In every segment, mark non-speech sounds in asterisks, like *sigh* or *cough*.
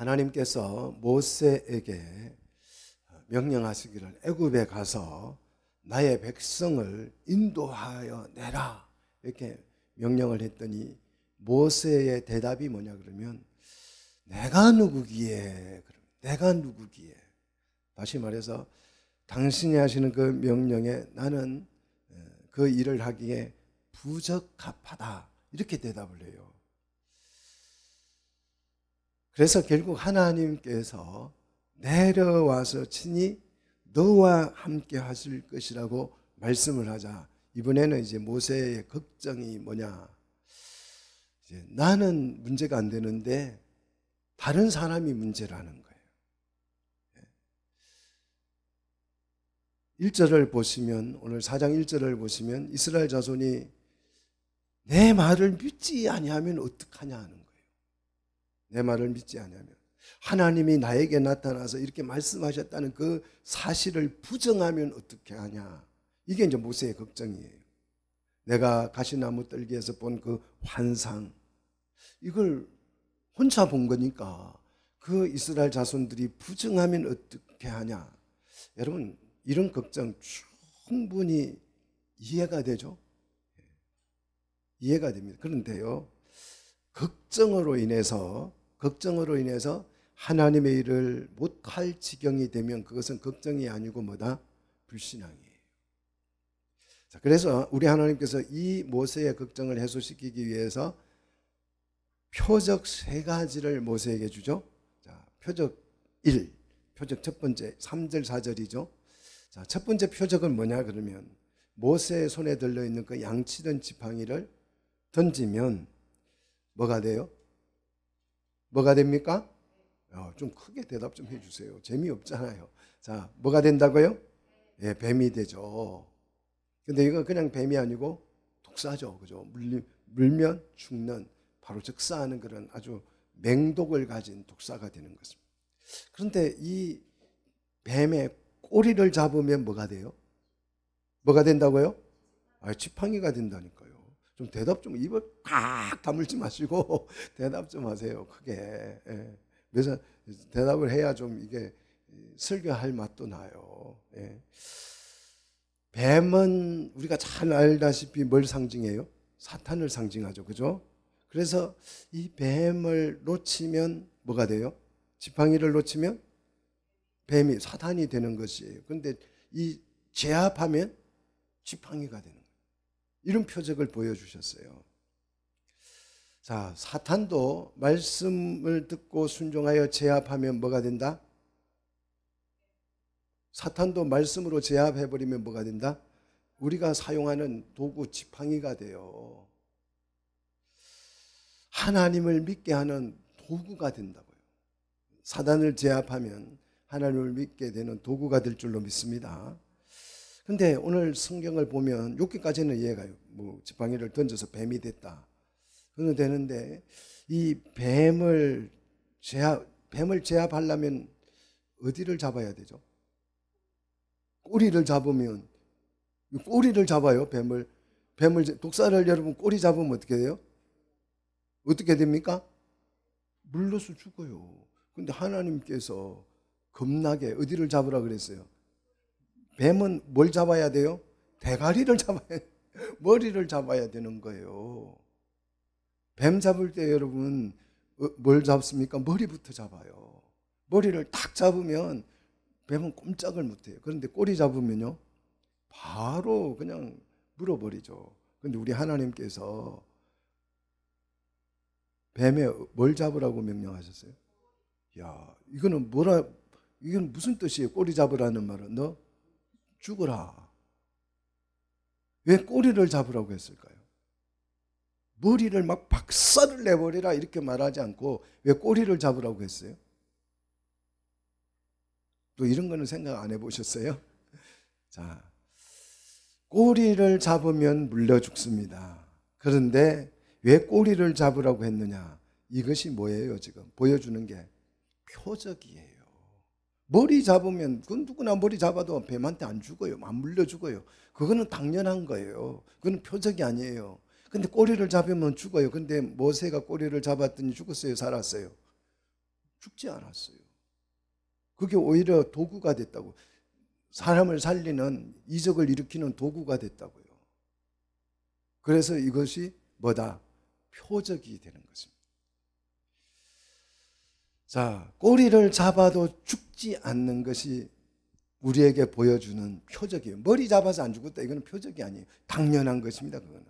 하나님께서 모세에게 명령하시기를 애굽에 가서 나의 백성을 인도하여 내라 이렇게 명령을 했더니 모세의 대답이 뭐냐 그러면 내가 누구기에 그럼 내가 누구기에 다시 말해서 당신이 하시는 그 명령에 나는 그 일을 하기에 부적합하다 이렇게 대답을 해요. 그래서 결국 하나님께서 내려와서 친히 너와 함께 하실 것이라고 말씀을 하자. 이번에는 이제 모세의 걱정이 뭐냐. 이제 나는 문제가 안 되는데 다른 사람이 문제라는 거예요. 1절을 예. 보시면, 오늘 4장 1절을 보시면 이스라엘 자손이 내 말을 믿지 아니하면 어떡하냐 하는 내 말을 믿지 않으면 하나님이 나에게 나타나서 이렇게 말씀하셨다는 그 사실을 부정하면 어떻게 하냐 이게 이제 모세의 걱정이에요. 내가 가시나무 떨기에서 본 그 환상 이걸 혼자 본 거니까 그 이스라엘 자손들이 부정하면 어떻게 하냐 여러분 이런 걱정 충분히 이해가 되죠? 예. 이해가 됩니다. 그런데요, 걱정으로 인해서 걱정으로 인해서 하나님의 일을 못할 지경이 되면 그것은 걱정이 아니고 뭐다? 불신앙이에요. 자, 그래서 우리 하나님께서 이 모세의 걱정을 해소시키기 위해서 표적 세 가지를 모세에게 주죠. 자, 표적 1. 표적 첫 번째 3절 4절이죠. 자, 첫 번째 표적은 뭐냐 그러면 모세의 손에 들려 있는 그 양치던 지팡이를 던지면 뭐가 돼요? 뭐가 됩니까? 어, 좀 크게 대답 좀 해주세요. 재미없잖아요. 자, 뭐가 된다고요? 예, 뱀이 되죠. 근데 이거 그냥 뱀이 아니고 독사죠. 그죠? 물리, 물면 죽는, 바로 즉사하는 그런 아주 맹독을 가진 독사가 되는 것입니다. 그런데 이 뱀의 꼬리를 잡으면 뭐가 돼요? 뭐가 된다고요? 아, 지팡이가 된다니까. 좀 대답 좀 입을 꽉 다물지 마시고 *laughs* 대답 좀 하세요. 크게. 예. 그래서 대답을 해야 좀 이게 설교할 맛도 나요. 예. 뱀은 우리가 잘 알다시피 뭘 상징해요? 사탄을 상징하죠. 그죠? 그래서 이 뱀을 놓치면 뭐가 돼요? 지팡이를 놓치면 뱀이 사탄이 되는 것이에요. 근데 이 제압하면 지팡이가 되는 이런 표적을 보여주셨어요. 자, 사탄도 말씀을 듣고 순종하여 제압하면 뭐가 된다? 사탄도 말씀으로 제압해버리면 뭐가 된다? 우리가 사용하는 도구 지팡이가 돼요. 하나님을 믿게 하는 도구가 된다고요. 사단을 제압하면 하나님을 믿게 되는 도구가 될 줄로 믿습니다. 근데 오늘 성경을 보면 6기까지는 이해가뭐 지팡이를 던져서 뱀이 됐다. 그는 되는데 이 뱀을 제압 뱀을 제압하려면 어디를 잡아야 되죠? 꼬리를 잡으면 꼬리를 잡아요. 뱀을 뱀을 독사를 여러분 꼬리 잡으면 어떻게 돼요? 어떻게 됩니까? 물러서 죽어요. 근데 하나님께서 겁나게 어디를 잡으라 그랬어요? 뱀은 뭘 잡아야 돼요? 대가리를 잡아야, 머리를 잡아야 되는 거예요. 뱀 잡을 때 여러분 어, 뭘 잡습니까? 머리부터 잡아요. 머리를 탁 잡으면 뱀은 꼼짝을 못해요. 그런데 꼬리 잡으면요, 바로 그냥 물어버리죠. 근데 우리 하나님께서 뱀에 뭘 잡으라고 명령하셨어요? 야, 이거는 뭐라, 이건 무슨 뜻이에요? 꼬리 잡으라는 말은 너 죽어라. 왜 꼬리를 잡으라고 했을까요? 머리를 막 박살을 내버리라 이렇게 말하지 않고 왜 꼬리를 잡으라고 했어요? 또 이런 거는 생각 안 해보셨어요? *laughs* 자, 꼬리를 잡으면 물려 죽습니다. 그런데 왜 꼬리를 잡으라고 했느냐? 이것이 뭐예요, 지금? 보여주는 게 표적이에요. 머리 잡으면 그건 누구나 머리 잡아도 뱀한테 안 죽어요. 안 물려 죽어요. 그거는 당연한 거예요. 그건 표적이 아니에요. 근데 꼬리를 잡으면 죽어요. 근데 모세가 꼬리를 잡았더니 죽었어요. 살았어요. 죽지 않았어요. 그게 오히려 도구가 됐다고. 사람을 살리는 이적을 일으키는 도구가 됐다고요. 그래서 이것이 뭐다? 표적이 되는 것입니다. 자, 꼬리를 잡아도 죽지 않는 것이 우리에게 보여주는 표적이에요. 머리 잡아서 안 죽었다. 이거는 표적이 아니에요. 당연한 것입니다. 그거는.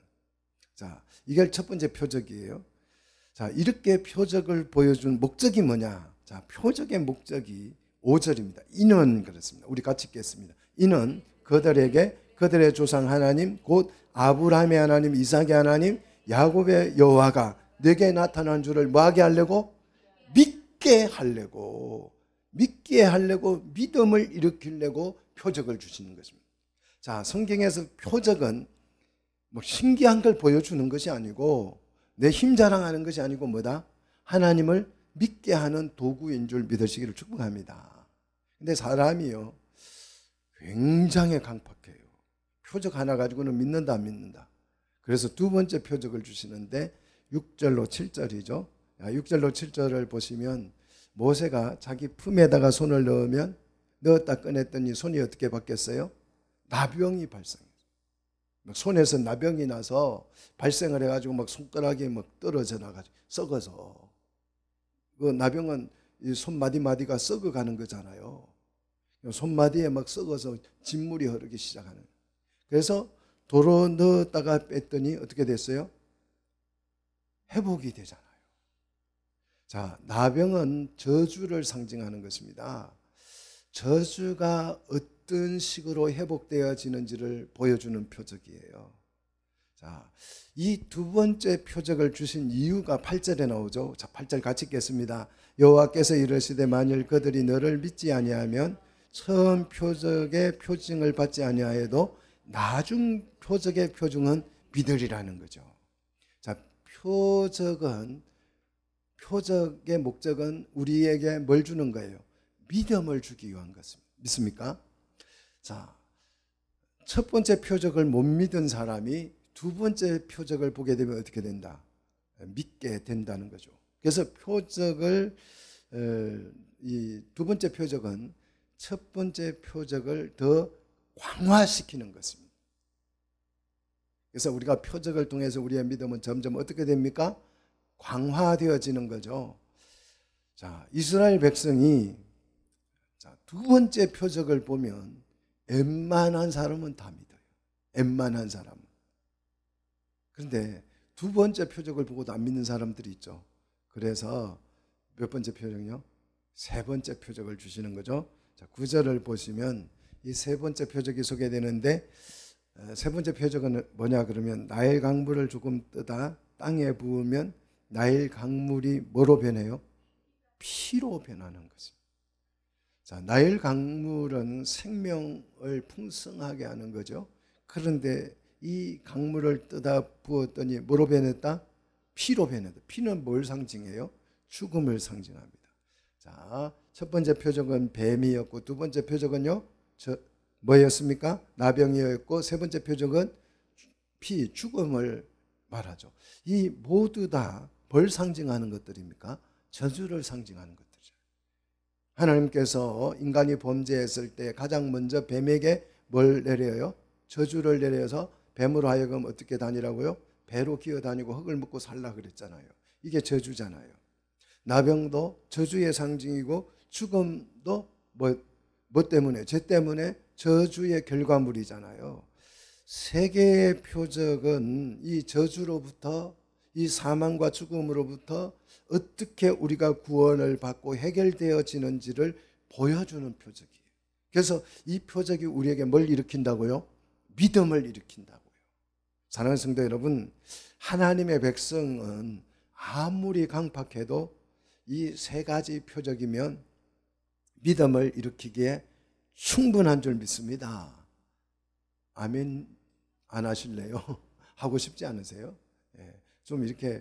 자, 이게 첫 번째 표적이에요. 자, 이렇게 표적을 보여준 목적이 뭐냐? 자, 표적의 목적이 5절입니다. 이는 그렇습니다. 우리 같이 읽겠습니다. 이는 그들에게 그들의 조상 하나님 곧 아브라함의 하나님 이삭의 하나님 야곱의 여호와가 내게 나타난 줄을 뭐하게 하려고 믿 믿게 하려고 믿게 하려고 믿음을 일으키려고 표적을 주시는 것입니다. 자, 성경에서 표적은 뭐 신기한 걸 보여주는 것이 아니고 내 힘 자랑하는 것이 아니고 뭐다? 하나님을 믿게 하는 도구인 줄 믿으시기를 축복합니다. 근데 사람이요. 굉장히 강팍해요. 표적 하나 가지고는 믿는다, 믿는다. 그래서 두 번째 표적을 주시는데 6절로 7절이죠. 6절로 아, 7절을 보시면 모세가 자기 품에다가 손을 넣으면 넣었다 꺼냈더니 손이 어떻게 바뀌었어요? 나병이 발생해요. 손에서 나병이 나서 발생을 해가지고 막 손가락이 막 떨어져 나가지고 썩어서 그 나병은 손마디 마디가 썩어가는 거잖아요. 손마디에 막 썩어서 진물이 흐르기 시작하는. 그래서 도로 넣었다가 뺐더니 어떻게 됐어요? 회복이 되잖아. 자, 나병은 저주를 상징하는 것입니다. 저주가 어떤 식으로 회복되어지는지를 보여주는 표적이에요. 자, 이 두 번째 표적을 주신 이유가 8절에 나오죠. 자, 8절 같이 읽겠습니다. 여호와께서 이르시되 만일 그들이 너를 믿지 아니하면 처음 표적의 표징을 받지 아니하여도 나중 표적의 표징은 믿으리라는 거죠. 자, 표적은 표적의 목적은 우리에게 뭘 주는 거예요? 믿음을 주기 위한 것입니다. 믿습니까? 자, 첫 번째 표적을 못 믿은 사람이 두 번째 표적을 보게 되면 어떻게 된다? 믿게 된다는 거죠. 그래서 표적을 어, 이두 번째 표적은 첫 번째 표적을 더 광화시키는 것입니다. 그래서 우리가 표적을 통해서 우리의 믿음은 점점 어떻게 됩니까? 강화되어지는 거죠. 자, 이스라엘 백성이 자, 두 번째 표적을 보면 웬만한 사람은 다 믿어요. 웬만한 사람 그런데 두 번째 표적을 보고도 안 믿는 사람들이 있죠. 그래서 몇 번째 표적이요? 세 번째 표적을 주시는 거죠. 자, 구절을 보시면 이 세 번째 표적이 소개되는데 어, 세 번째 표적은 뭐냐 그러면 나의 강물을 조금 뜨다 땅에 부으면 나일 강물이 뭐로 변해요? 피로 변하는 것입니다. 자, 나일 강물은 생명을 풍성하게 하는 거죠. 그런데 이 강물을 뜨다 부었더니 뭐로 변했다? 피로 변했다. 피는 뭘 상징해요? 죽음을 상징합니다. 자, 첫 번째 표적은 뱀이었고 두 번째 표적은요. 저 뭐였습니까? 나병이었고 세 번째 표적은 피 죽음을 말하죠. 이 모두 다뭘 상징하는 것들입니까? 저주를 상징하는 것들이죠. 하나님께서 인간이 범죄했을 때 가장 먼저 뱀에게 뭘 내려요? 저주를 내려서 뱀으로 하여금 어떻게 다니라고요? 배로 기어 다니고 흙을 먹고 살라 그랬잖아요. 이게 저주잖아요. 나병도 저주의 상징이고 죽음도 뭐, 뭐 때문에? 죄 때문에 저주의 결과물이잖아요. 세계의 표적은 이 저주로부터 이 사망과 죽음으로부터 어떻게 우리가 구원을 받고 해결되어지는지를 보여주는 표적이에요. 그래서 이 표적이 우리에게 뭘 일으킨다고요? 믿음을 일으킨다고요. 사랑하는 성도 여러분, 하나님의 백성은 아무리 강팍해도 이 세 가지 표적이면 믿음을 일으키기에 충분한 줄 믿습니다. 아멘 안 하실래요? *laughs* 하고 싶지 않으세요? 좀 이렇게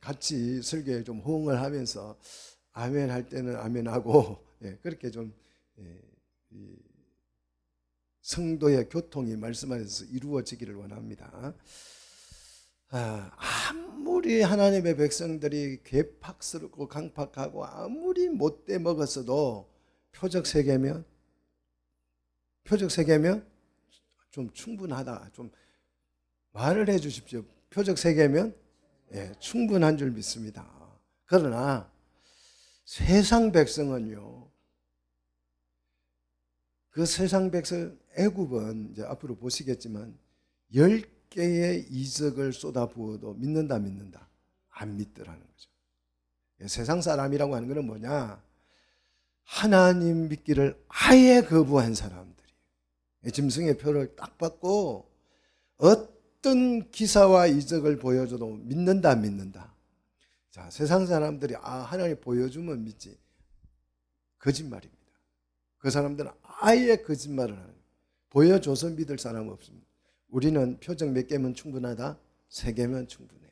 같이 설교에 좀 호응을 하면서 아멘 할 때는 아멘하고 *laughs* 예, 그렇게 좀 예, 성도의 교통이 말씀 안에서 이루어지기를 원합니다. 아, 무리 하나님의 백성들이 괴팍스럽고 강팍하고 아무리 못돼 먹었어도 표적 세계면 표적 세계면좀 충분하다. 좀 말을 해 주십시오. 표적 세계면 예, 충분한 줄 믿습니다. 그러나 세상 백성은요. 그 세상 백성 애굽은 이제 앞으로 보시겠지만 열 개의 이적을 쏟아부어도 믿는다 믿는다 안 믿더라는 거죠. 예, 세상 사람이라고 하는 것은 뭐냐? 하나님 믿기를 아예 거부한 사람들이 예, 짐승의 표를 딱 받고 어떤 어떤 기사와 이적을 보여줘도 믿는다 안 믿는다. 자, 세상 사람들이 아 하나님 보여주면 믿지. 거짓말입니다. 그 사람들은 아예 거짓말을 하는 보여줘서 믿을 사람 없습니다. 우리는 표정 몇 개면 충분하다? 세 개면 충분해요.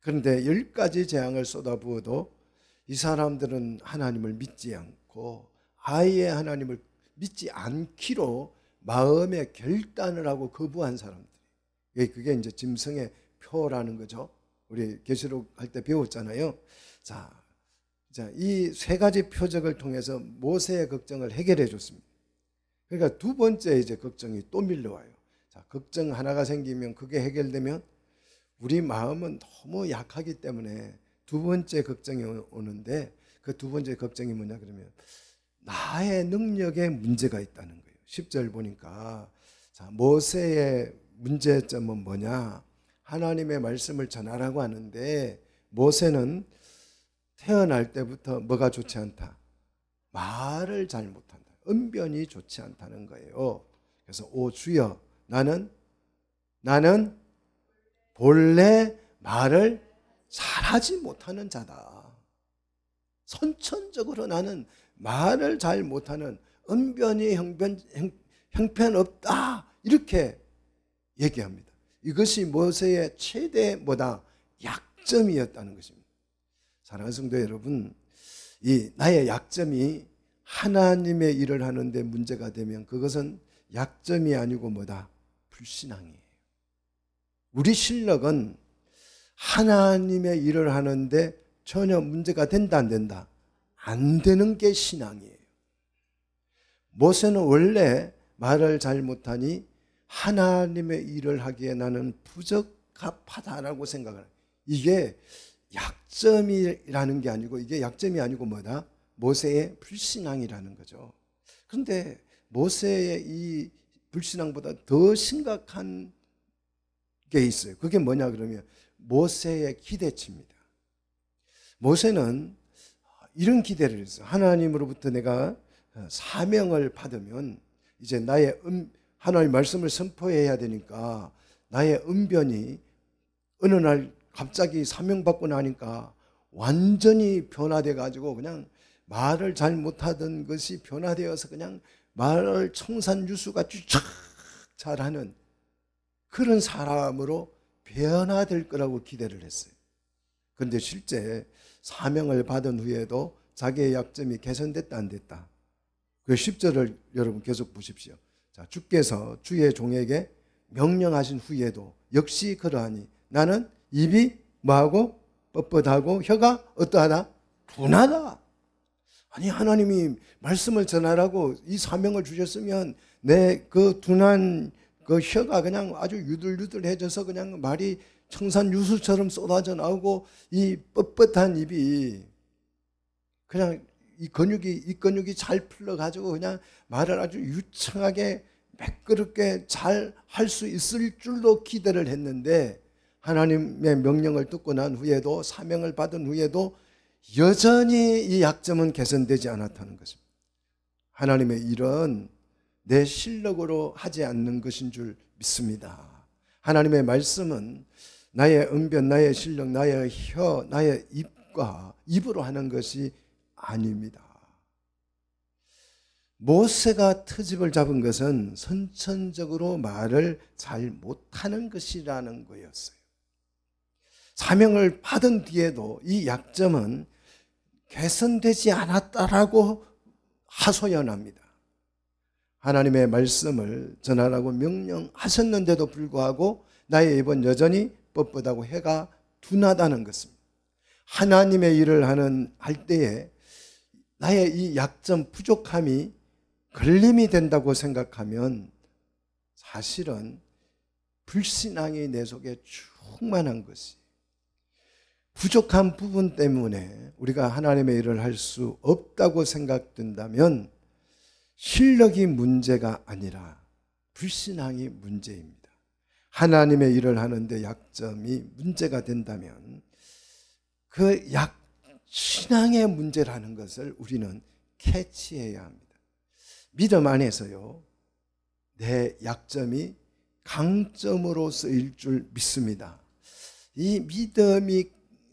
그런데 열 가지 재앙을 쏟아부어도 이 사람들은 하나님을 믿지 않고 아예 하나님을 믿지 않기로 마음의 결단을 하고 거부한 사람 예, 그게 이제 짐승의 표라는 거죠. 우리 계시록 할 때 배웠잖아요. 자, 자이 세 가지 표적을 통해서 모세의 걱정을 해결해 줬습니다. 그러니까 두 번째 이제 걱정이 또 밀려와요. 자, 걱정 하나가 생기면 그게 해결되면 우리 마음은 너무 약하기 때문에 두 번째 걱정이 오는데 그 두 번째 걱정이 뭐냐 그러면 나의 능력에 문제가 있다는 거예요. 10절 보니까 자, 모세의 문제점은 뭐냐? 하나님의 말씀을 전하라고 하는데 모세는 태어날 때부터 뭐가 좋지 않다. 말을 잘 못한다. 은변이 좋지 않다는 거예요. 그래서 오 주여 나는 나는 본래 말을 잘하지 못하는 자다. 선천적으로 나는 말을 잘 못하는 은변이 형편, 형, 형편없다. 이렇게 얘기합니다. 이것이 모세의 최대 뭐다 약점이었다는 것입니다. 사랑하는 성도 여러분, 이 나의 약점이 하나님의 일을 하는데 문제가 되면 그것은 약점이 아니고 뭐다 불신앙이에요. 우리 실력은 하나님의 일을 하는데 전혀 문제가 된다 안 된다 안 되는 게 신앙이에요. 모세는 원래 말을 잘 못하니 하나님의 일을 하기에 나는 부적합하다라고 생각을 해요. 이게 약점이라는 게 아니고 이게 약점이 아니고 뭐다? 모세의 불신앙이라는 거죠. 그런데 모세의 이 불신앙보다 더 심각한 게 있어요. 그게 뭐냐 그러면 모세의 기대치입니다. 모세는 이런 기대를 했어요. 하나님으로부터 내가 사명을 받으면 이제 나의 음, 하나님 말씀을 선포해야 되니까 나의 은변이 어느 날 갑자기 사명받고 나니까 완전히 변화돼 가지고 그냥 말을 잘 못하던 것이 변화되어서 그냥 말을 청산유수가이쫙 잘하는 그런 사람으로 변화될 거라고 기대를 했어요. 그런데 실제 사명을 받은 후에도 자기의 약점이 개선됐다 안 됐다. 그 10절을 여러분 계속 보십시오. 자, 주께서 주의 종에게 명령하신 후에도 역시 그러하니 나는 입이 뭐하고 뻣뻣하고 혀가 어떠하다? 분하다. 아니 하나님이 말씀을 전하라고 이 사명을 주셨으면 내 그 둔한 그 혀가 그냥 아주 유들유들해져서 그냥 말이 청산 유수처럼 쏟아져 나오고 이 뻣뻣한 입이 그냥 이 근육이 이 근육이 잘 풀려 가지고 그냥 말을 아주 유창하게 매끄럽게 잘 할 수 있을 줄로 기대를 했는데 하나님의 명령을 듣고 난 후에도 사명을 받은 후에도 여전히 이 약점은 개선되지 않았다는 것입니다. 하나님의 일은 내 실력으로 하지 않는 것인 줄 믿습니다. 하나님의 말씀은 나의 은변, 나의 실력, 나의 혀, 나의 입과 입으로 하는 것이 아닙니다. 모세가 트집을 잡은 것은 선천적으로 말을 잘 못하는 것이라는 거였어요. 사명을 받은 뒤에도 이 약점은 개선되지 않았다라고 하소연합니다. 하나님의 말씀을 전하라고 명령하셨는데도 불구하고 나의 입은 여전히 뻣뻣하고 해가 둔하다는 것입니다. 하나님의 일을 하는 할 때에 나의 이 약점, 부족함이 걸림이 된다고 생각하면 사실은 불신앙이 내 속에 충만한 것이 부족한 부분 때문에 우리가 하나님의 일을 할 수 없다고 생각된다면 실력이 문제가 아니라 불신앙이 문제입니다. 하나님의 일을 하는데 약점이 문제가 된다면 그 약, 점 신앙의 문제라는 것을 우리는 캐치해야 합니다. 믿음 안에서요, 내 약점이 강점으로 쓰일 줄 믿습니다. 이 믿음이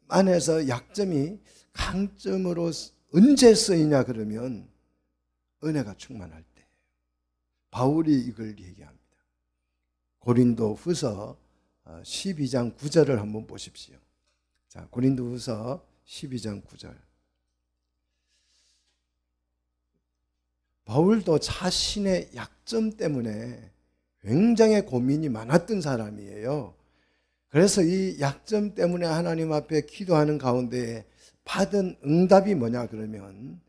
안에서 약점이 강점으로 언제 쓰이냐 그러면 은혜가 충만할 때. 바울이 이걸 얘기합니다. 고린도 후서 12장 어, 9절을 한번 보십시오. 자, 고린도 후서 12장 9절. 바울도 자신의 약점 때문에 굉장히 고민이 많았던 사람이에요. 그래서 이 약점 때문에 하나님 앞에 기도하는 가운데 받은 응답이 뭐냐 그러면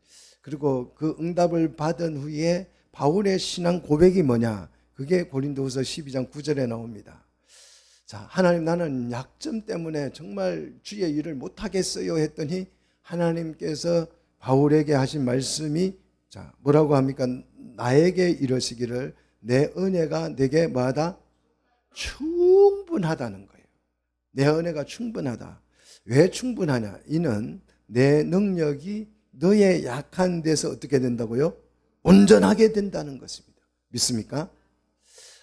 그리고 그 응답을 받은 후에 바울의 신앙 고백이 뭐냐 그게 고린도후서 12장 9절에 나옵니다. 자, 하나님 나는 약점 때문에 정말 주의 일을 못하겠어요 했더니 하나님께서 바울에게 하신 말씀이 자, 뭐라고 합니까? 나에게 이러시기를 내 은혜가 내게 마다 충분하다는 거예요. 내 은혜가 충분하다. 왜 충분하냐? 이는 내 능력이 너의 약한 데서 어떻게 된다고요? 온전하게 된다는 것입니다. 믿습니까?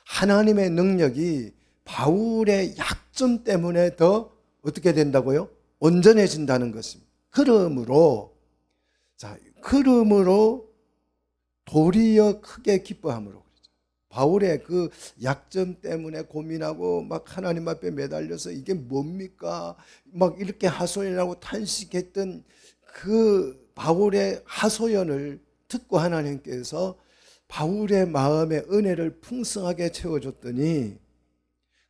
하나님의 능력이 바울의 약점 때문에 더 어떻게 된다고요? 온전해진다는 것입니다. 그러므로 자, 그러므로 도리어 크게 기뻐함으로 바울의 그 약점 때문에 고민하고 막 하나님 앞에 매달려서 이게 뭡니까? 막 이렇게 하소연하고 탄식했던 그 바울의 하소연을 듣고 하나님께서 바울의 마음에 은혜를 풍성하게 채워줬더니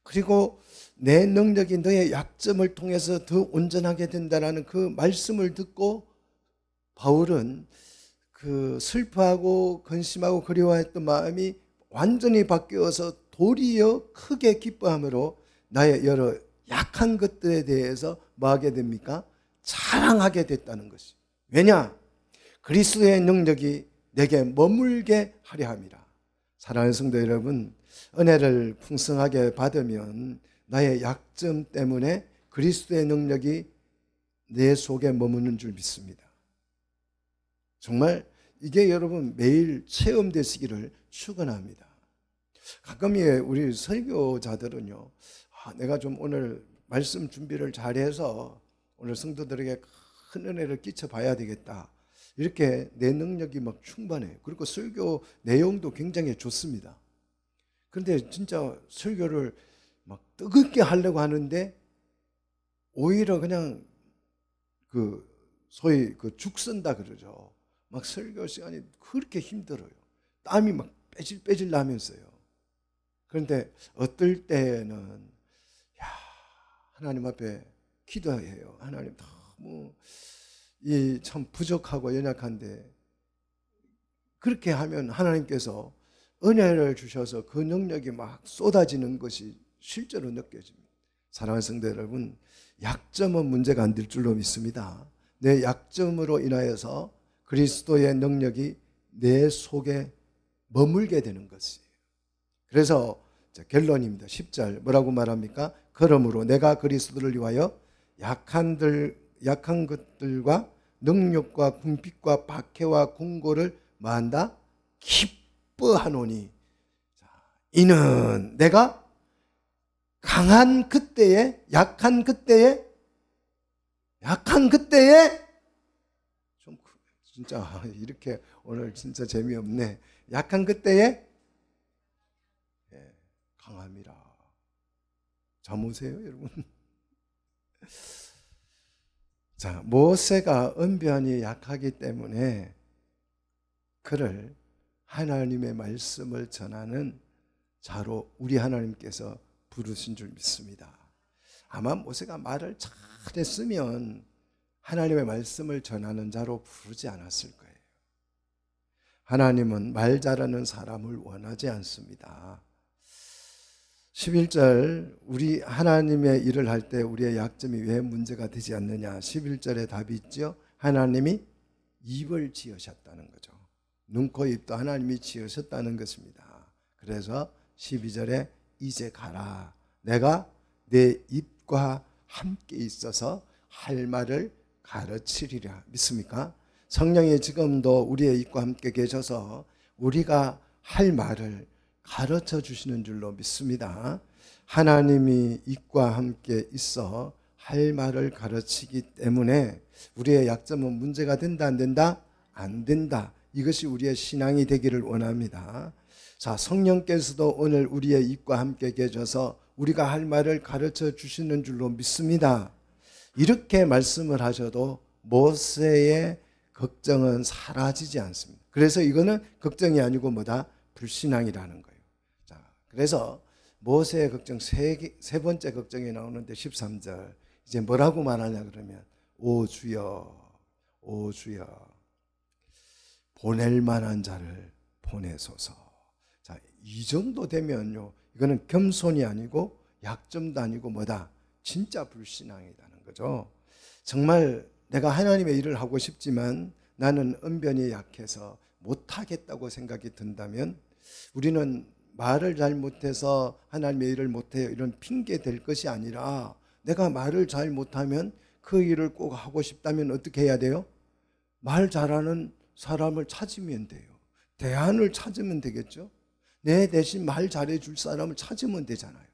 그리고 내 능력이 너의 약점을 통해서 더 온전하게 된다라는 그 말씀을 듣고 바울은 그 슬퍼하고 근심하고 그리워했던 마음이 완전히 바뀌어서 도리어 크게 기뻐함으로 나의 여러 약한 것들에 대해서 뭐 하게 됩니까? 자랑하게 됐다는 것이. 왜냐? 그리스도의 능력이 내게 머물게 하려 함이라. 사랑하는 성도 여러분, 은혜를 풍성하게 받으면 나의 약점 때문에 그리스도의 능력이 내 속에 머무는 줄 믿습니다. 정말 이게 여러분 매일 체험되시기를 축원합니다. 가끔 예 우리 설교자들은요, 아, 내가 좀 오늘 말씀 준비를 잘해서 오늘 성도들에게 큰 은혜를 끼쳐봐야 되겠다. 이렇게 내 능력이 막 충만해. 그리고 설교 내용도 굉장히 좋습니다. 근데 진짜 설교를 막 뜨겁게 하려고 하는데 오히려 그냥 그 소위 그 죽쓴다 그러죠. 막 설교 시간이 그렇게 힘들어요. 땀이 막 빼질 빼질 나면서요. 그런데 어떨 때는 야 하나님 앞에 기도해요. 하나님 너무 이 참 부족하고 연약한데 그렇게 하면 하나님께서 은혜를 주셔서 그 능력이 막 쏟아지는 것이 실제로 느껴집니다. 사랑하는 성도 여러분, 약점은 문제가 안 될 줄로 믿습니다. 내 약점으로 인하여서 그리스도의 능력이 내 속에 머물게 되는 것이에요. 그래서 결론입니다. 10절 뭐라고 말합니까? 그러므로 내가 그리스도를 위하여 약한들 약한 것들과 능력과 궁핍과 박해와 공고를 뭐다깊 기뻐하노니 이는 내가 강한 그때에 약한 그때에 약한 그때에 좀 그, 진짜 *laughs* 이렇게 오늘 진짜 재미없네. 약한 그때에 예, 강함이라. 잠 오세요, 여러분. *laughs* 자, 모세가 은변이 약하기 때문에 그를 하나님의 말씀을 전하는 자로 우리 하나님께서 부르신 줄 믿습니다. 아마 모세가 말을 잘했으면 하나님의 말씀을 전하는 자로 부르지 않았을 거예요. 하나님은 말 잘하는 사람을 원하지 않습니다. 11절 우리 하나님의 일을 할 때 우리의 약점이 왜 문제가 되지 않느냐. 11절에 답이 있죠. 하나님이 입을 지으셨다는 거죠. 눈코입 도 하나님이 지으셨다는 것입니다. 그래서 12절에 이제 가라. 내가 내 입과 함께 있어서 할 말을 가르치리라. 믿습니까? 성령이 지금도 우리의 입과 함께 계셔서 우리가 할 말을 가르쳐 주시는 줄로 믿습니다. 하나님이 입과 함께 있어 할 말을 가르치기 때문에 우리의 약점은 문제가 된다 안 된다? 안 된다. 이것이 우리의 신앙이 되기를 원합니다. 자, 성령께서도 오늘 우리의 입과 함께 계셔서 우리가 할 말을 가르쳐 주시는 줄로 믿습니다. 이렇게 말씀을 하셔도 모세의 걱정은 사라지지 않습니다. 그래서 이거는 걱정이 아니고 뭐다? 불신앙이라는 거예요. 자, 그래서 모세의 걱정 세, 세 번째 걱정이 나오는데 13절. 이제 뭐라고 말하냐 그러면 오 주여 오 주여 보낼 만한 자를 보내소서. 자, 이 정도 되면요. 이거는 겸손이 아니고 약점도 아니고 뭐다. 진짜 불신앙이라는 거죠. 정말 내가 하나님의 일을 하고 싶지만 나는 은변이 약해서 못하겠다고 생각이 든다면 우리는 말을 잘 못해서 하나님의 일을 못해요. 이런 핑계 될 것이 아니라 내가 말을 잘 못하면 그 일을 꼭 하고 싶다면 어떻게 해야 돼요? 말 잘하는 사람을 찾으면 돼요. 대안을 찾으면 되겠죠? 내 대신 말 잘해줄 사람을 찾으면 되잖아요.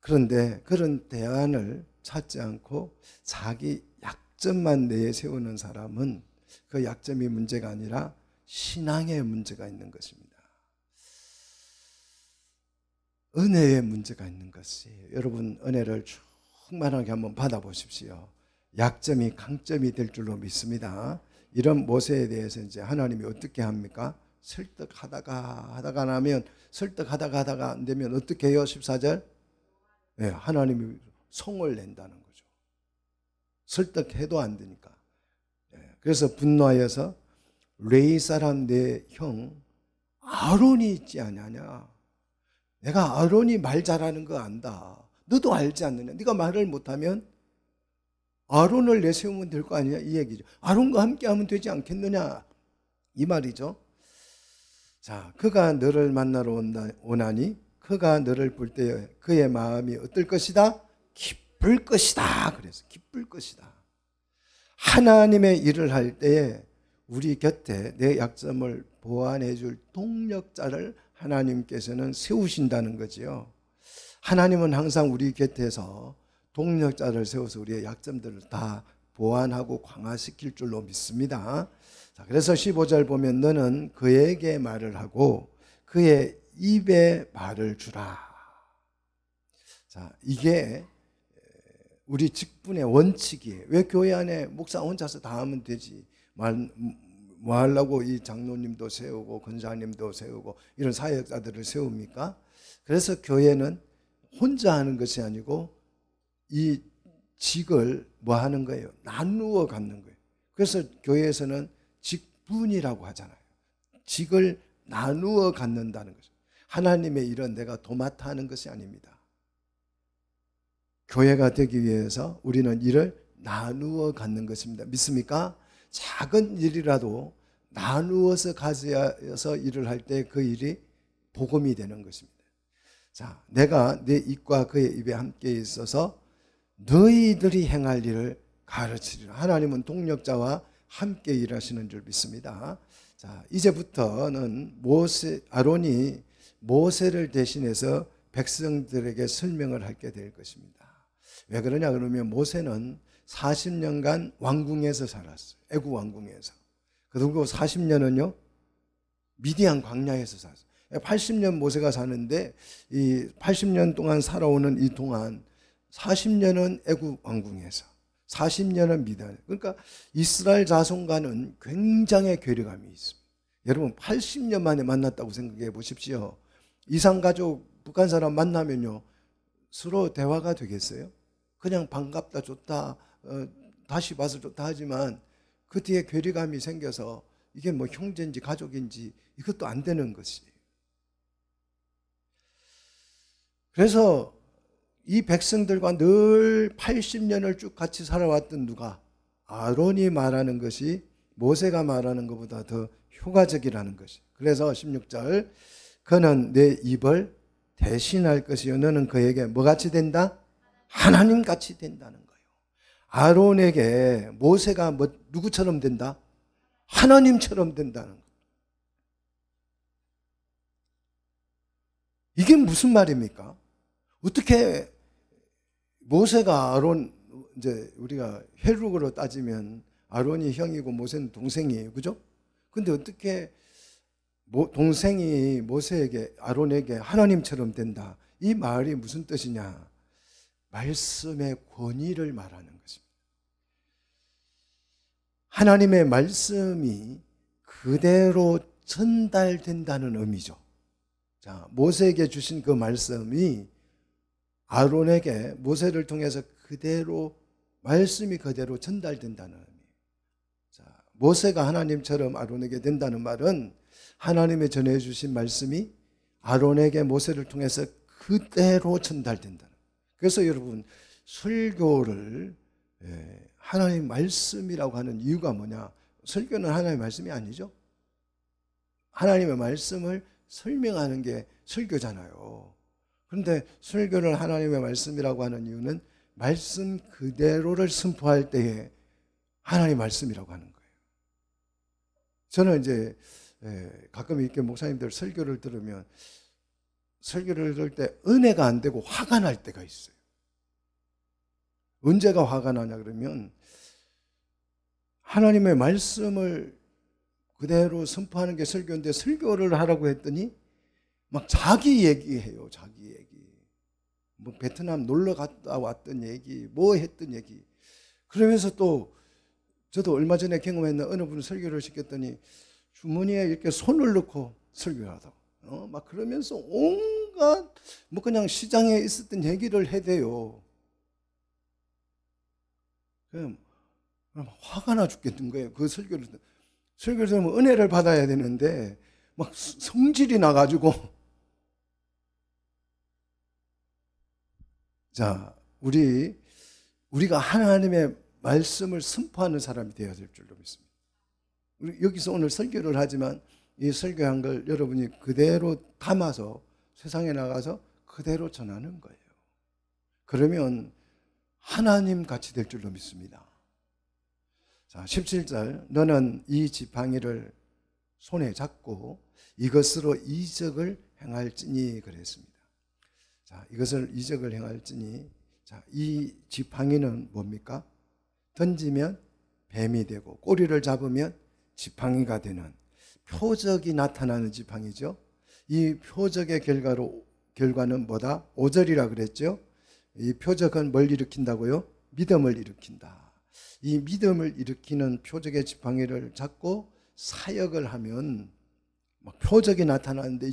그런데 그런 대안을 찾지 않고 자기 약점만 내 세우는 사람은 그 약점이 문제가 아니라 신앙의 문제가 있는 것입니다. 은혜의 문제가 있는 것이 여러분 은혜를 충만하게 한번 받아보십시오. 약점이 강점이 될 줄로 믿습니다. 이런 모세에 대해서 이제 하나님이 어떻게 합니까? 설득하다가 하다가 나면 설득하다가 하다가 안 되면 어떻게 해요? 14절? 네, 예, 하나님이 성을 낸다는 거죠. 설득해도 안 되니까. 네, 그래서 분노하여서 레이 사람 내형 아론이 있지 아니냐 내가 아론이 말 잘하는 거 안다. 너도 알지 않느냐. 네가 말을 못하면 아론을 내세우면 될 거 아니냐 이 얘기죠. 아론과 함께 하면 되지 않겠느냐 이 말이죠. 자, 그가 너를 만나러 온다, 오나니 그가 너를 볼때에 그의 마음이 어떨 것이다? 기쁠 것이다. 그래서 기쁠 것이다. 하나님의 일을 할 때에 우리 곁에 내 약점을 보완해 줄 동력자를 하나님께서는 세우신다는 거지요. 하나님은 항상 우리 곁에서 동력자를 세워서 우리의 약점들을 다 보완하고 강화시킬 줄로 믿습니다. 자, 그래서 15절 보면 너는 그에게 말을 하고 그의 입에 말을 주라. 자, 이게 우리 직분의 원칙이에요. 왜 교회 안에 목사 혼자서 다 하면 되지? 말, 뭐 하려고 이 장로님도 세우고 권사님도 세우고 이런 사역자들을 세웁니까? 그래서 교회는 혼자 하는 것이 아니고 이 직을 뭐 하는 거예요? 나누어 갖는 거예요. 그래서 교회에서는 직분이라고 하잖아요. 직을 나누어 갖는다는 거죠. 하나님의 일은 내가 도맡아 하는 것이 아닙니다. 교회가 되기 위해서 우리는 일을 나누어 갖는 것입니다. 믿습니까? 작은 일이라도 나누어서 가져서 일을 할 때 그 일이 복음이 되는 것입니다. 자, 내가 내 입과 그의 입에 함께 있어서 너희들이 행할 일을 가르치리라. 하나님은 동력자와 함께 일하시는 줄 믿습니다. 자, 이제부터는 모세 아론이 모세를 대신해서 백성들에게 설명을 하게 될 것입니다. 왜 그러냐 그러면 모세는 40년간 왕궁에서 살았어요. 애굽 왕궁에서. 그리고 40년은요. 미디안 광야에서 살았어요. 80년 모세가 사는데 이 80년 동안 살아오는 이 동안 40년은 애굽 왕궁에서 40년은 미단. 그러니까 이스라엘 자손과는 굉장히 괴리감이 있습니다. 여러분 80년 만에 만났다고 생각해 보십시오. 이상 가족 북한 사람 만나면요 서로 대화가 되겠어요? 그냥 반갑다 좋다 어, 다시 봐서 좋다 하지만 그 뒤에 괴리감이 생겨서 이게 뭐 형제인지 가족인지 이것도 안 되는 것이. 그래서 이 백성들과 늘 80년을 쭉 같이 살아왔던 누가 아론이 말하는 것이 모세가 말하는 것보다 더 효과적이라는 것이. 그래서 16절 그는 내 입을 대신할 것이요 너는 그에게 뭐 같이 된다? 하나님 같이 된다는 거예요. 아론에게 모세가 뭐 누구처럼 된다? 하나님처럼 된다는 거. 이게 무슨 말입니까? 어떻게 모세가 아론 이제 우리가 혈육으로 따지면 아론이 형이고 모세는 동생이에요. 그죠? 근데 어떻게 모, 동생이 모세에게 아론에게 하나님처럼 된다. 이 말이 무슨 뜻이냐? 말씀의 권위를 말하는 것입니다. 하나님의 말씀이 그대로 전달된다는 의미죠. 자, 모세에게 주신 그 말씀이 아론에게 모세를 통해서 그대로 말씀이 그대로 전달된다는 의미. 자, 모세가 하나님처럼 아론에게 된다는 말은 하나님이 전해 주신 말씀이 아론에게 모세를 통해서 그대로 전달된다는. 그래서 여러분 설교를 예, 하나님 말씀이라고 하는 이유가 뭐냐? 설교는 하나님의 말씀이 아니죠. 하나님의 말씀을 설명하는 게 설교잖아요. 그런데 설교를 하나님의 말씀이라고 하는 이유는 말씀 그대로를 선포할 때에 하나님 말씀이라고 하는 거예요. 저는 이제 예, 가끔 이렇게 목사님들 설교를 들으면 설교를 들을 때 은혜가 안 되고 화가 날 때가 있어요. 언제가 화가 나냐 그러면 하나님의 말씀을 그대로 선포하는 게 설교인데 설교를 하라고 했더니 막 자기 얘기해요. 자기 얘기. 뭐 베트남 놀러 갔다 왔던 얘기, 뭐 했던 얘기. 그러면서 또 저도 얼마 전에 경험했는 어느 분 설교를 시켰더니 주머니에 이렇게 손을 넣고 설교하다. 어? 막 그러면서 온갖 뭐 그냥 시장에 있었던 얘기를 해대요. 그럼 화가 나 죽겠는 거예요. 그 설교를 설교를 들면 은혜를 받아야 되는데 막 성질이 나가지고 자, 우리 우리가 하나님의 말씀을 선포하는 사람이 되어야 될 줄로 믿습니다. 여기서 오늘 설교를 하지만 이 설교한 걸 여러분이 그대로 담아서 세상에 나가서 그대로 전하는 거예요. 그러면 하나님 같이 될 줄로 믿습니다. 자, 17절. 너는 이 지팡이를 손에 잡고 이것으로 이적을 행할지니 그랬습니다. 자, 이것을 이적을 행할지니 자, 이 지팡이는 뭡니까? 던지면 뱀이 되고 꼬리를 잡으면 지팡이가 되는 표적이 나타나는 지팡이죠. 이 표적의 결과로 결과는 뭐다? 오절이라 그랬죠. 이 표적은 뭘 일으킨다고요? 믿음을 일으킨다. 이 믿음을 일으키는 표적의 지팡이를 잡고 사역을 하면 표적이 나타나는데 이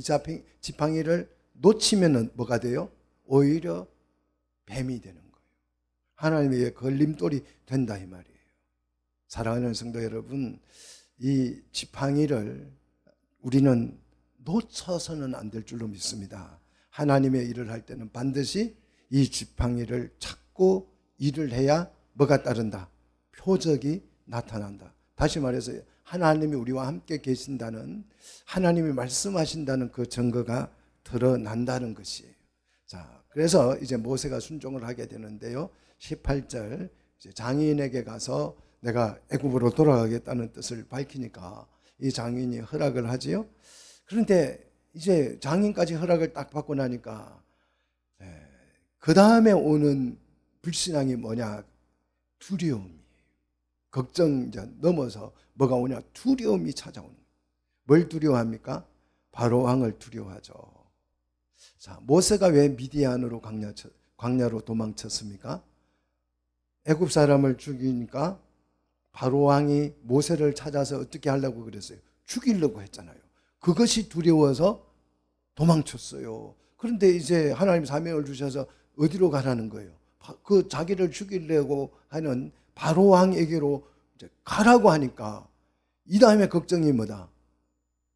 지팡이를 놓치면은 뭐가 돼요? 오히려 뱀이 되는 거예요. 하나님의 그 걸림돌이 된다 이 말이에요. 사랑하는 성도 여러분, 이 지팡이를 우리는 놓쳐서는 안 될 줄로 믿습니다. 하나님의 일을 할 때는 반드시 이 지팡이를 찾고 일을 해야 뭐가 따른다? 표적이 나타난다. 다시 말해서 하나님이 우리와 함께 계신다는 하나님이 말씀하신다는 그 증거가 드러난다는 것이. 자, 그래서 이제 모세가 순종을 하게 되는데요. 18절 장인에게 가서 내가 애굽으로 돌아가겠다는 뜻을 밝히니까 이 장인이 허락을 하지요. 그런데 이제 장인까지 허락을 딱 받고 나니까 예, 그 다음에 오는 불신앙이 뭐냐 두려움이에요. 걱정 이제 넘어서 뭐가 오냐 두려움이 찾아오는. 뭘 두려워합니까? 바로 왕을 두려워하죠. 자, 모세가 왜 미디안으로 광야, 광야로 도망쳤습니까? 애굽 사람을 죽이니까 바로 왕이 모세를 찾아서 어떻게 하려고 그랬어요? 죽이려고 했잖아요. 그것이 두려워서 도망쳤어요. 그런데 이제 하나님 사명을 주셔서 어디로 가라는 거예요? 그 자기를 죽이려고 하는 바로 왕에게로 가라고 하니까 이 다음에 걱정이 뭐다?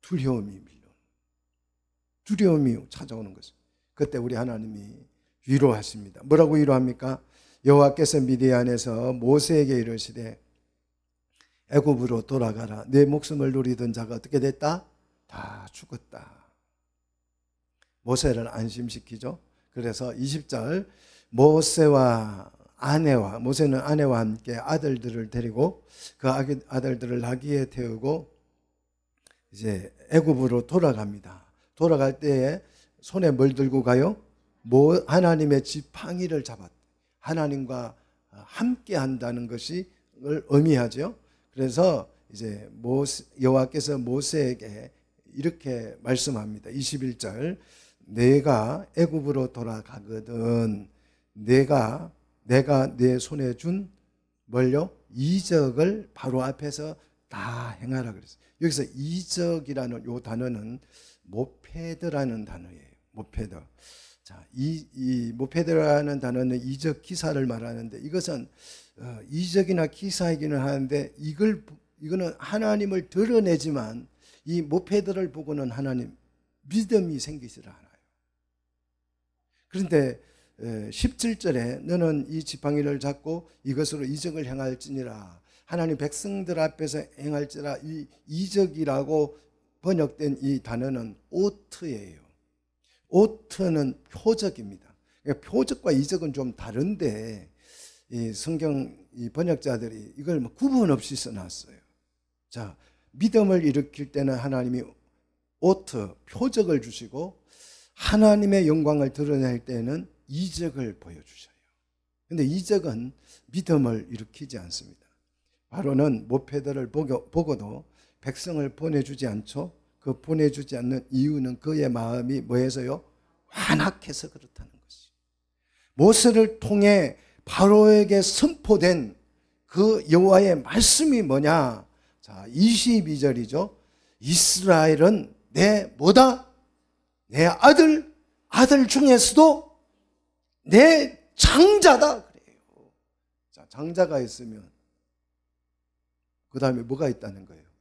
두려움입니다. 두려움이 찾아오는 것을 그때 우리 하나님이 위로하십니다. 뭐라고 위로합니까? 여호와께서 미디안에서 모세에게 이르시되 애굽으로 돌아가라. 내 목숨을 노리던 자가 어떻게 됐다? 다 죽었다. 모세를 안심시키죠. 그래서 20절 모세와 아내와 모세는 아내와 함께 아들들을 데리고 그 아기, 아들들을 나귀에 태우고 이제 애굽으로 돌아갑니다. 돌아갈 때에 손에 뭘 들고 가요? 뭐 하나님의 지팡이를 잡았다. 하나님과 함께 한다는 것이 의미하죠. 그래서 이제 모세, 여호와께서 모세에게 이렇게 말씀합니다. 21절 내가 애굽으로 돌아가거든 내가 내가 내 손에 준 뭘요? 이적을 바로 앞에서 다 행하라 그랬어요. 여기서 이적이라는 요 단어는 모페드라는 단어예요. 모페드. 자, 이, 이모패드라는 단어는 이적 기사를 말하는데 이것은 어, 이적이나 기사이기는 하는데 이걸 이거는 하나님을 드러내지만 이모패드를 보고는 하나님 믿음이 생기질 않아요. 그런데 17절에 너는 이 지팡이를 잡고 이것으로 이적을 행할지니라 하나님 백성들 앞에서 행할지라 이 이적이라고 번역된 이 단어는 오트예요. 오트는 표적입니다. 그러니까 표적과 이적은 좀 다른데 이 성경 이 번역자들이 이걸 뭐 구분 없이 써놨어요. 자, 믿음을 일으킬 때는 하나님이 오트 표적을 주시고 하나님의 영광을 드러낼 때는 이적을 보여주셔요. 근데 이적은 믿음을 일으키지 않습니다. 바로는 모패들을 보고도 백성을 보내주지 않죠. 그 보내주지 않는 이유는 그의 마음이 뭐해서요? 완악해서 그렇다는 것이. 모세를 통해 바로에게 선포된 그 여호와의 말씀이 뭐냐? 자, 22절이죠. 이스라엘은 내 뭐다? 내 아들 아들 중에서도 내 장자다 그래요. 자, 장자가 있으면 그 다음에 뭐가 있다는 거예요?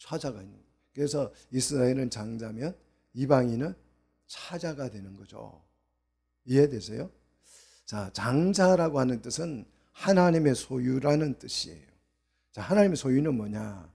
사자가 있는 거예요. 그래서 이스라엘은 장자면 이방인은 찾아가 되는 거죠. 이해되세요? 자, 장자라고 하는 뜻은 하나님의 소유라는 뜻이에요. 자, 하나님의 소유는 뭐냐?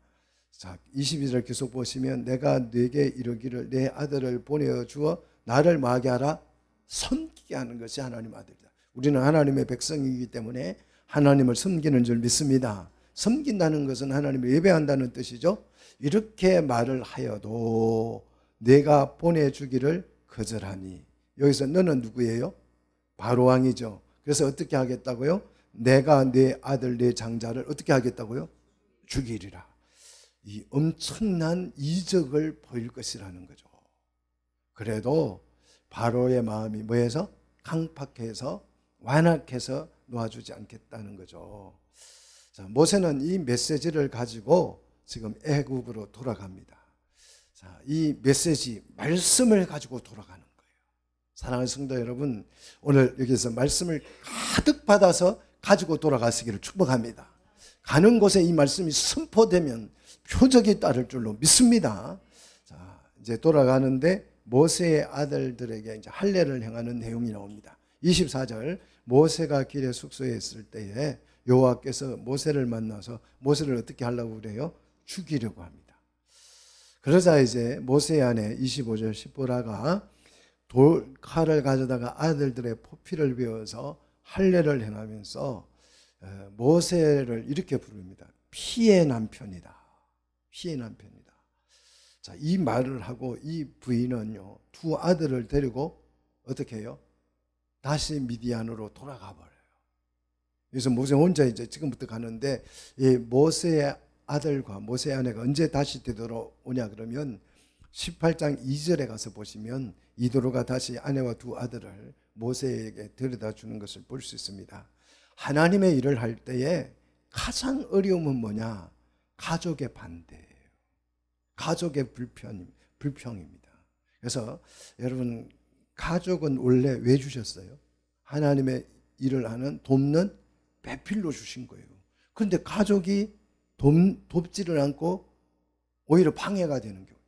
자, 22절 계속 보시면 내가 네게 이르기를 내 아들을 보내어 주어 나를 마게 하라 섬기게 하는 것이 하나님 아들이다. 우리는 하나님의 백성이기 때문에 하나님을 섬기는 줄 믿습니다. 섬긴다는 것은 하나님을 예배한다는 뜻이죠. 이렇게 말을 하여도 내가 보내주기를 거절하니 여기서 너는 누구예요? 바로왕이죠. 그래서 어떻게 하겠다고요? 내가 내 아들 내 장자를 어떻게 하겠다고요? 죽이리라. 이 엄청난 이적을 보일 것이라는 거죠. 그래도 바로의 마음이 뭐해서 강팍해서 완악해서 놓아주지 않겠다는 거죠. 자, 모세는 이 메시지를 가지고 지금 애국으로 돌아갑니다. 자, 이 메시지, 말씀을 가지고 돌아가는 거예요. 사랑하는 성도 여러분, 오늘 여기서 말씀을 가득 받아서 가지고 돌아가시기를 축복합니다. 가는 곳에 이 말씀이 선포되면 표적이 따를 줄로 믿습니다. 자, 이제 돌아가는데 모세의 아들들에게 이제 할례를 행하는 내용이 나옵니다. 24절 모세가 길에 숙소에 있을 때에 여호와께서 모세를 만나서 모세를 어떻게 하려고 그래요? 죽이려고 합니다. 그러자 이제 모세의 아 25절 시보라가 돌 칼을 가져다가 아들들의 포피를 베어서 할례를 행하면서 모세를 이렇게 부릅니다. 피의 남편이다. 피의 남편이다. 자, 이 말을 하고 이 부인은요. 두 아들을 데리고 어떻게 해요? 다시 미디안으로 돌아가 버려요. 그래서 모세 혼자 이제 지금부터 가는데 모세의 아들과 모세 아내가 언제 다시 되돌아오냐 그러면 18장 2절에 가서 보시면 이도로가 다시 아내와 두 아들을 모세에게 들여다 주는 것을 볼 수 있습니다. 하나님의 일을 할 때에 가장 어려움은 뭐냐? 가족의 반대예요. 가족의 불편, 불평입니다. 그래서 여러분, 가족은 원래 왜 주셨어요? 하나님의 일을 하는 돕는 배필로 주신 거예요. 그런데 가족이 돕, 돕지를 않고 오히려 방해가 되는 경우.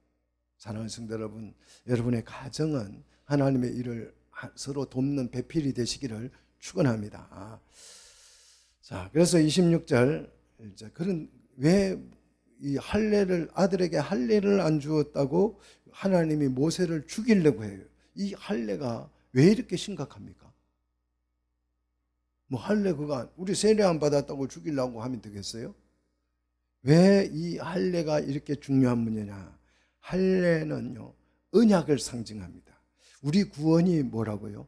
사랑하는 성도 여러분, 여러분의 가정은 하나님의 일을 서로 돕는 배필이 되시기를 축원합니다. 아. 자, 그래서 26절 이제 그런 왜 이 할례를 아들에게 할례를 안 주었다고 하나님이 모세를 죽이려고 해요. 이 할례가 왜 이렇게 심각합니까? 뭐 할례 그거 우리 세례 안 받았다고 죽이려고 하면 되겠어요? 왜이 할례가 이렇게 중요한 문제냐? 할례는요. 언약을 상징합니다. 우리 구원이 뭐라고요?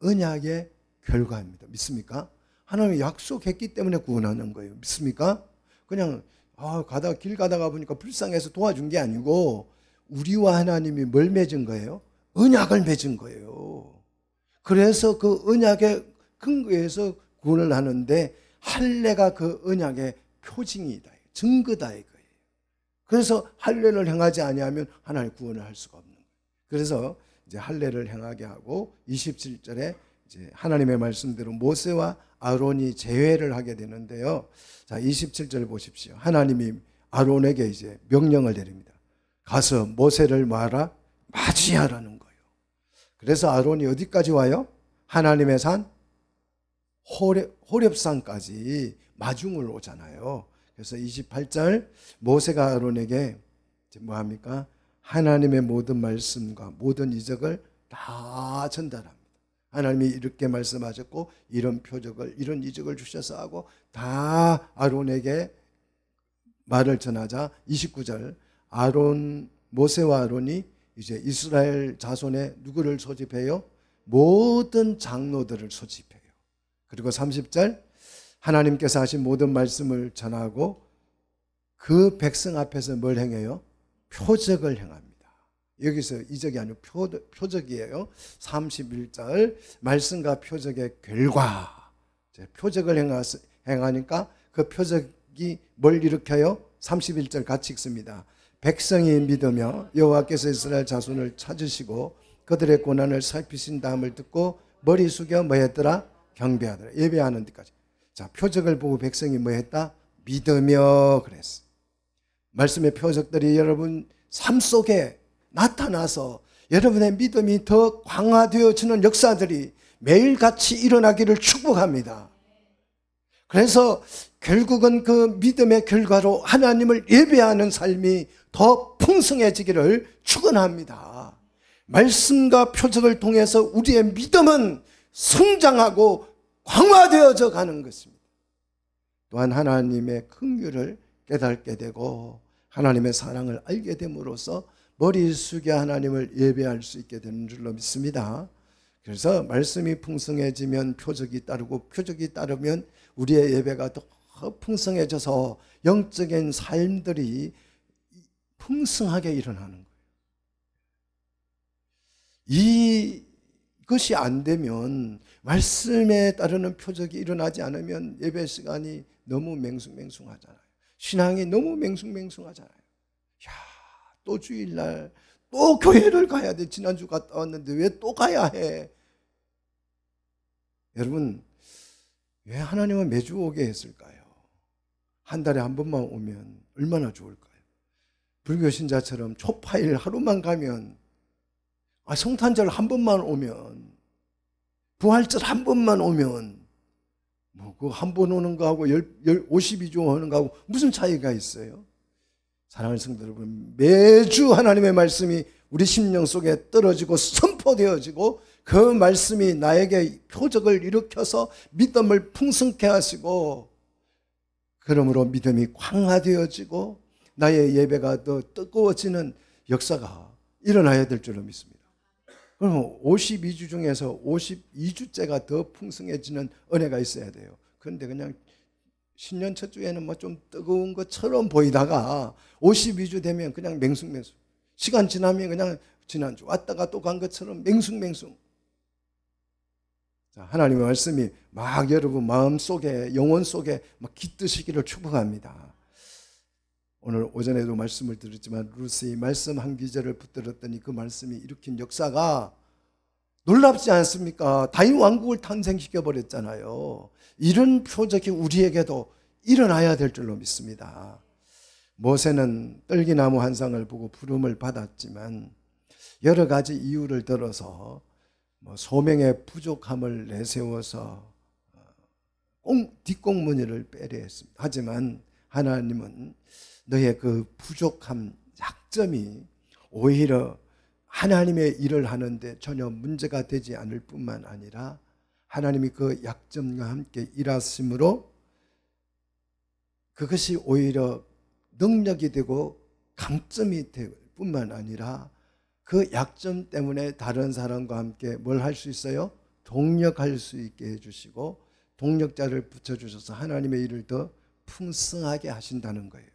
언약의 결과입니다. 믿습니까? 하나님 약속했기 때문에 구원하는 거예요. 믿습니까? 그냥 아, 가다 길 가다가 보니까 불쌍해서 도와준 게 아니고 우리와 하나님이 뭘 맺은 거예요? 언약을 맺은 거예요. 그래서 그 언약의 근거에서 구원을 하는데 할례가 그 언약의 표징이다. 증거다 이거예요. 그래서 할례를 행하지 아니하면 하나님 구원을 할 수가 없는 거예요. 그래서 이제 할례를 행하게 하고 27절에 이제 하나님의 말씀대로 모세와 아론이 재회를 하게 되는데요. 자, 27절 보십시오. 하나님이 아론에게 이제 명령을 내립니다. 가서 모세를 마라 맞이하라는 거예요. 그래서 아론이 어디까지 와요? 하나님의 산 호렙, 호랩산까지 마중을 오잖아요. 그래서 28절 모세가 아론에게 뭐 합니까? 하나님의 모든 말씀과 모든 이적을 다 전달합니다. 하나님이 이렇게 말씀하셨고 이런 표적을 이런 이적을 주셔서 하고 다 아론에게 말을 전하자 29절 아론 모세와 아론이 이제 이스라엘 자손의 누구를 소집해요? 모든 장로들을 소집해요. 그리고 30절 하나님께서 하신 모든 말씀을 전하고 그 백성 앞에서 뭘 행해요? 표적을 행합니다. 여기서 이적이 아니고 표, 표적이에요. 31절 말씀과 표적의 결과 표적을 행하, 행하니까 그 표적이 뭘 일으켜요? 31절 같이 읽습니다. 백성이 믿으며 여호와께서 이스라엘 자손을 찾으시고 그들의 고난을 살피신 다음을 듣고 머리 숙여 뭐였더라? 경배하더라. 예배하는 데까지. 자, 표적을 보고 백성이 뭐 했다? 믿으며 그랬어. 말씀의 표적들이 여러분 삶 속에 나타나서 여러분의 믿음이 더 강화되어지는 역사들이 매일같이 일어나기를 축복합니다. 그래서 결국은 그 믿음의 결과로 하나님을 예배하는 삶이 더 풍성해지기를 축원합니다. 말씀과 표적을 통해서 우리의 믿음은 성장하고 강화되어져 가는 것입니다. 또한 하나님의 긍휼을 깨닫게 되고 하나님의 사랑을 알게 됨으로써 머리 숙여 하나님을 예배할 수 있게 되는 줄로 믿습니다. 그래서 말씀이 풍성해지면 표적이 따르고 표적이 따르면 우리의 예배가 더 풍성해져서 영적인 삶들이 풍성하게 일어나는 거예요. 이 그것이 안 되면 말씀에 따르는 표적이 일어나지 않으면 예배 시간이 너무 맹숭맹숭하잖아요. 신앙이 너무 맹숭맹숭하잖아요. 야, 또 주일날 또 교회를 가야 돼. 지난주 갔다 왔는데 왜 또 가야 해? 여러분, 왜 하나님은 매주 오게 했을까요? 한 달에 한 번만 오면 얼마나 좋을까요? 불교 신자처럼 초파일 하루만 가면 아, 성탄절 한 번만 오면, 부활절 한 번만 오면, 뭐, 그 한 번 오는 거하고 열, 열, 52조 오는 거하고 무슨 차이가 있어요? 사랑하는 성도 여러분, 매주 하나님의 말씀이 우리 심령 속에 떨어지고 선포되어지고 그 말씀이 나에게 표적을 일으켜서 믿음을 풍성케 하시고 그러므로 믿음이 광화되어지고 나의 예배가 더 뜨거워지는 역사가 일어나야 될 줄로 믿습니다. 그럼 52주 중에서 52주째가 더 풍성해지는 은혜가 있어야 돼요. 그런데 그냥 신년 첫 주에는 뭐 좀 뜨거운 것처럼 보이다가 52주 되면 그냥 맹숭맹숭. 시간 지나면 그냥 지난주 왔다가 또 간 것처럼 맹숭맹숭. 하나님의 말씀이 막 여러분 마음 속에, 영혼 속에 막 깃드시기를 축복합니다. 오늘 오전에도 말씀을 드렸지만 루스의 말씀 한 기절을 붙들었더니 그 말씀이 일으킨 역사가 놀랍지 않습니까? 다윗 왕국을 탄생시켜 버렸잖아요. 이런 표적이 우리에게도 일어나야 될 줄로 믿습니다. 모세는 떨기나무 한 상을 보고 부름을 받았지만 여러 가지 이유를 들어서 뭐 소명의 부족함을 내세워서 어, 뒷꽁무니를 빼려 했습니다. 하지만 하나님은 너의 그 부족함, 약점이 오히려 하나님의 일을 하는데 전혀 문제가 되지 않을 뿐만 아니라 하나님이 그 약점과 함께 일하심으로 그것이 오히려 능력이 되고 강점이 될 뿐만 아니라 그 약점 때문에 다른 사람과 함께 뭘 할 수 있어요? 동력할 수 있게 해주시고 동력자를 붙여주셔서 하나님의 일을 더 풍성하게 하신다는 거예요.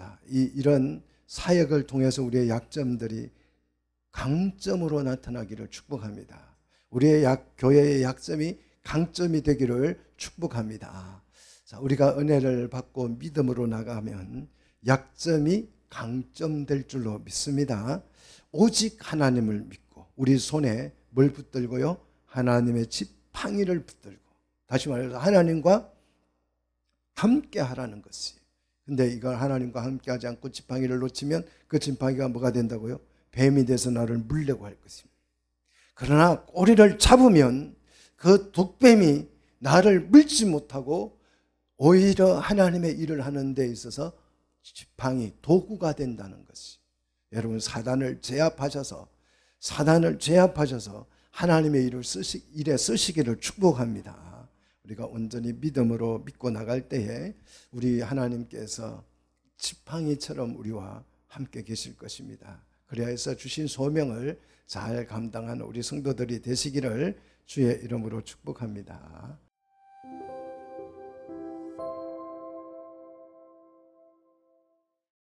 자, 이, 이런 사역을 통해서 우리의 약점들이 강점으로 나타나기를 축복합니다. 우리의 약, 교회의 약점이 강점이 되기를 축복합니다. 자, 우리가 은혜를 받고 믿음으로 나가면 약점이 강점될 줄로 믿습니다. 오직 하나님을 믿고 우리 손에 뭘 붙들고요? 하나님의 지팡이를 붙들고 다시 말해서 하나님과 함께 하라는 것이 근데 이걸 하나님과 함께하지 않고 지팡이를 놓치면 그 지팡이가 뭐가 된다고요? 뱀이 돼서 나를 물려고 할 것입니다. 그러나 꼬리를 잡으면 그 독뱀이 나를 물지 못하고 오히려 하나님의 일을 하는 데 있어서 지팡이 도구가 된다는 것이 여러분 사단을 제압하셔서 사단을 제압하셔서 하나님의 일을 쓰시, 일에 쓰시기를 축복합니다. 우리가 온전히 믿음으로 믿고 나갈 때에 우리 하나님께서 지팡이처럼 우리와 함께 계실 것입니다. 그래야 해서 주신 소명을 잘 감당한 우리 성도들이 되시기를 주의 이름으로 축복합니다.